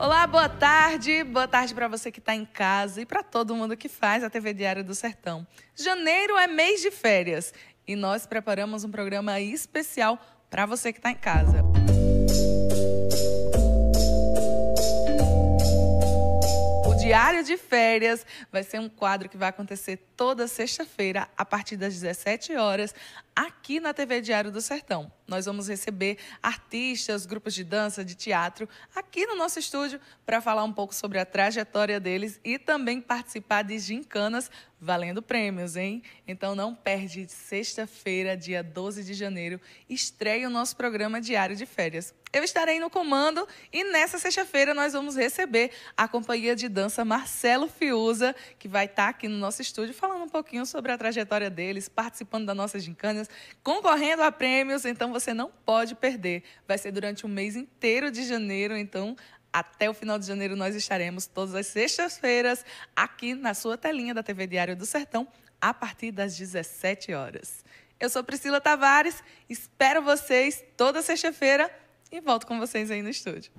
Olá, boa tarde. Boa tarde para você que está em casa e para todo mundo que faz a TV Diário do Sertão. Janeiro é mês de férias e nós preparamos um programa especial para você que está em casa. Diário de Férias. Vai ser um quadro que vai acontecer toda sexta-feira, a partir das 17 horas, aqui na TV Diário do Sertão. Nós vamos receber artistas, grupos de dança, de teatro, aqui no nosso estúdio, para falar um pouco sobre a trajetória deles e também participar de gincanas valendo prêmios, hein? Então não perde, sexta-feira, dia 12 de janeiro, estreia o nosso programa Diário de Férias. Eu estarei no comando e nessa sexta-feira nós vamos receber a companhia de dança Marcelo Fiuza, que vai estar aqui no nosso estúdio falando um pouquinho sobre a trajetória deles, participando das nossas gincanas, concorrendo a prêmios, então você não pode perder. Vai ser durante o mês inteiro de janeiro, então até o final de janeiro nós estaremos todas as sextas-feiras aqui na sua telinha da TV Diário do Sertão a partir das 17 horas. Eu sou Priscila Tavares, espero vocês toda sexta-feira e volto com vocês aí no estúdio.